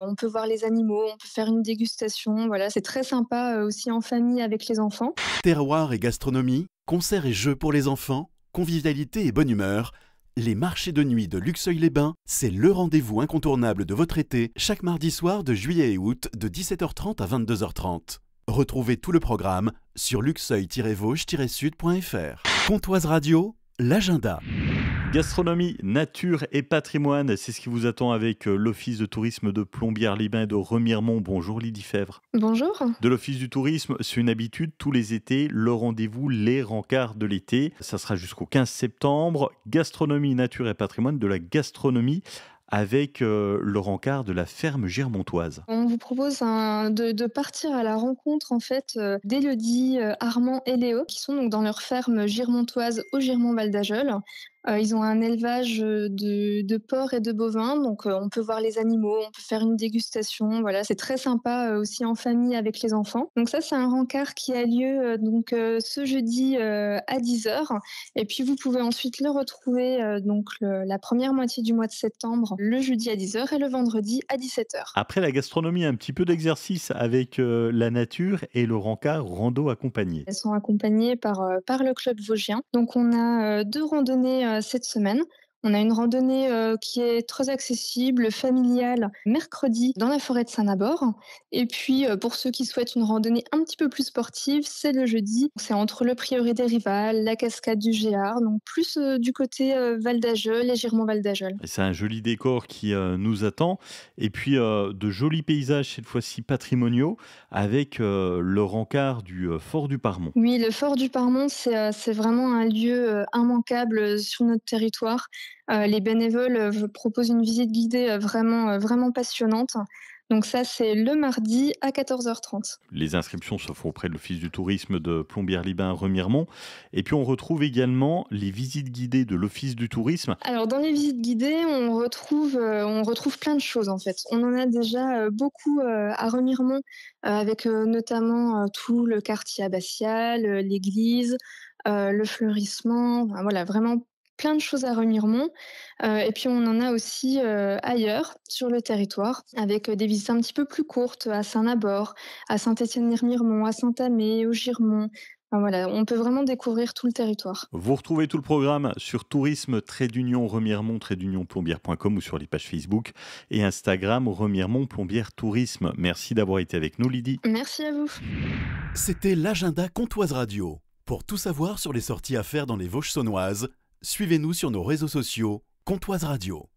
On peut voir les animaux, on peut faire une dégustation. Voilà, c'est très sympa euh, aussi en famille avec les enfants. Terroir et gastronomie, concerts et jeux pour les enfants, convivialité et bonne humeur. Les marchés de nuit de Luxeuil-les-Bains, c'est le rendez-vous incontournable de votre été chaque mardi soir de juillet et août de 17h30 à 22h30. Retrouvez tout le programme sur luxeuil vauche sudfr Pontoise Radio, l'agenda. Gastronomie, nature et patrimoine, c'est ce qui vous attend avec euh, l'Office de tourisme de Plombières-les-Bains et de Remiremont. Bonjour Lydie Fèvre. Bonjour. De l'Office du tourisme, c'est une habitude, tous les étés, le rendez-vous Les Rencarts de l'été. Ça sera jusqu'au 15 septembre. Gastronomie, nature et patrimoine de la gastronomie avec euh, le rencard de la ferme germontoise. On vous propose de, partir à la rencontre en fait euh, d'Elodie, Armand et Léo qui sont donc dans leur ferme germontoise au Girmont Val euh, ils ont un élevage euh, de, de porcs et de bovins, donc euh, on peut voir les animaux, on peut faire une dégustation. Voilà, c'est très sympa aussi en famille avec les enfants. Donc ça, c'est un rencard qui a lieu donc ce jeudi à 10h. Et puis vous pouvez ensuite le retrouver donc la première moitié du mois de septembre, le jeudi à 10h et le vendredi à 17h. Après la gastronomie, un petit peu d'exercice avec la nature et le rencard rando accompagné. Elles sont accompagnées par, par le club vosgien. Donc on a deux randonnées cette semaine. On a une randonnée euh, qui est très accessible, familiale, mercredi dans la forêt de Saint-Nabord. Et puis, euh, pour ceux qui souhaitent une randonnée un petit peu plus sportive, c'est le jeudi. C'est entre le Prieuré des Rivales, la cascade du Géard, donc plus euh, du côté Val d'Ageul, légèrement Val d'Ageul. C'est un joli décor qui nous attend. Et puis, de jolis paysages, cette fois-ci patrimoniaux, avec le rencard du Fort du Parmont. Oui, le Fort du Parmont, c'est vraiment un lieu immanquable sur notre territoire. Euh, les bénévoles vous euh, proposent une visite guidée euh, vraiment, vraiment passionnante. Donc ça, c'est le mardi à 14h30. Les inscriptions se font auprès de l'Office du tourisme de Plombières-Libin Remiremont. Et puis on retrouve également les visites guidées de l'Office du tourisme. Alors dans les visites guidées, on retrouve, on retrouve plein de choses en fait. On en a déjà beaucoup à Remiremont, avec notamment tout le quartier abbatial, l'église, le fleurissement, voilà, vraiment plein de choses à Remiremont. et puis on en a aussi ailleurs sur le territoire, avec des visites un petit peu plus courtes à Saint-Nabord, à Saint-Étienne-Remiremont, à Saint-Amé, au Girmont, voilà, on peut vraiment découvrir tout le territoire. Vous retrouvez tout le programme sur tourisme d'union remiremont d'union plombière.com ou sur les pages Facebook et Instagram remiremont plombière tourisme. Merci d'avoir été avec nous Lydie. Merci à vous. C'était l'agenda Comtoise Radio. Pour tout savoir sur les sorties à faire dans les Vosges saunoises, Suivez-nous sur nos réseaux sociaux, Comtoise Radio.